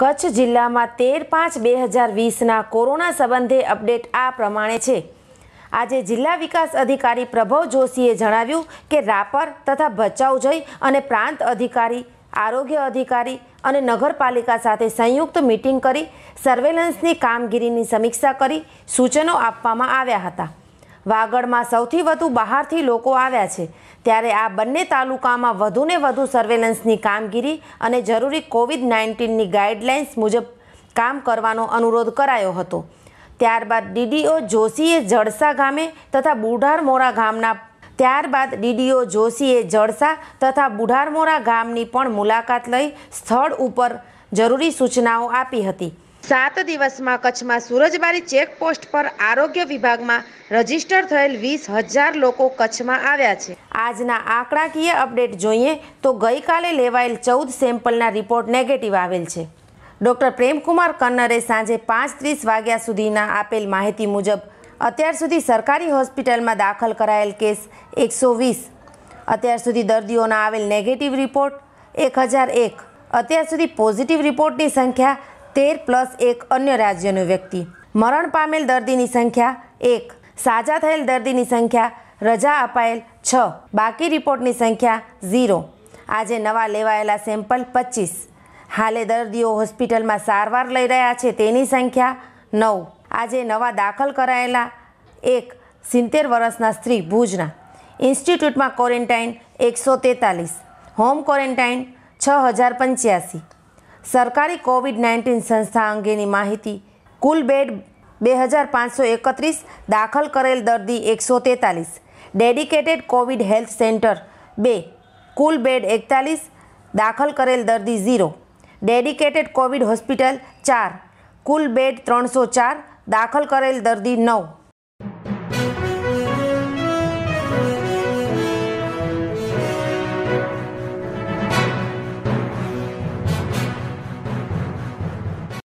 કચ્છ જિલ્લામાં તેર પાંચ બે હજાર વીસના કોરોના સંબંધે અપડેટ આ પ્રમાણે છે આજે જિલ્લા વિકાસ અધિકારી પ્રભવ જોશીએ જણાવ્યું કે રાપર તથા ભચાઉ જઈ અને પ્રાંત અધિકારી આરોગ્ય અધિકારી અને નગરપાલિકા સાથે સંયુક્ત મિટિંગ કરી સર્વેલન્સની કામગીરીની સમીક્ષા કરી સૂચનો આપવામાં આવ્યા હતા વાગડમાં સૌથી વધુ બહારથી લોકો આવ્યા છે ત્યારે આ બંને તાલુકામાં વધુ ને વધુ સર્વેલન્સની કામગીરી અને જરૂરી કોવિડ નાઇન્ટીનની ગાઈડલાઇન્સ મુજબ કામ કરવાનો અનુરોધ કરાયો હતો ત્યારબાદ ડીડીઓ જોશીએ જડસા ગામે તથા બુઢારમોરા ગામના ત્યારબાદ ડીડીઓ જોશીએ જડસા તથા બુઢારમોરા ગામની પણ મુલાકાત લઈ સ્થળ ઉપર જરૂરી સૂચનાઓ આપી હતી સાત દિવસમાં કચ્છમાં સૂરજબારી ચેકપોસ્ટ પર આરોગ્ય વિભાગમાં રજીસ્ટર થયેલ વીસ હજાર લોકો કચ્છમાં આવ્યા છે આજના આંકડાકીય અપડેટ જોઈએ તો ગઈકાલે લેવાયેલ ચૌદ સેમ્પલના રિપોર્ટ નેગેટિવ આવેલ છે ડૉક્ટર પ્રેમકુમાર કન્નરે સાંજે પાંચ ત્રીસ વાગ્યા સુધીના આપેલ માહિતી મુજબ અત્યાર સુધી સરકારી હોસ્પિટલમાં દાખલ કરાયેલ કેસ એકસો વીસ અત્યાર સુધી દર્દીઓના આવેલ નેગેટિવ રિપોર્ટ એક હજાર એક અત્યાર સુધી પોઝિટિવ રિપોર્ટની સંખ્યા તેર પ્લસ એક અન્ય રાજ્યનો વ્યક્તિ મરણ પામેલ દર્દીની સંખ્યા એક સાજા થયેલ દર્દીની સંખ્યા રજા અપાયેલ છ બાકી રિપોર્ટની સંખ્યા ઝીરો આજે નવા લેવાયેલા સેમ્પલ પચીસ હાલે દર્દીઓ હોસ્પિટલમાં સારવાર લઈ રહ્યા છે તેની સંખ્યા નવ આજે નવા દાખલ કરાયેલા એક સિત્તેર વર્ષના સ્ત્રી ભુજના ઇન્સ્ટિટ્યૂટમાં ક્વોરન્ટાઇન એકસો તેતાલીસ હોમ ક્વોરન્ટાઇન છ હજાર પંચ્યાસી સરકારી કોવિડ નાઇન્ટીન સંસ્થા અંગેની માહિતી કુલ બેડ બે હજાર પાંચસો એકત્રીસ દાખલ કરેલ દર્દી એકસો તેતાલીસ ડેડિકેટેડ કોવિડ હેલ્થ સેન્ટર બે કુલ બેડ એકતાલીસ દાખલ કરેલ દર્દી ઝીરો ડેડિકેટેડ કોવિડ હોસ્પિટલ ચાર કુલ બેડ ત્રણસો ચાર દાખલ કરેલ દર્દી નવ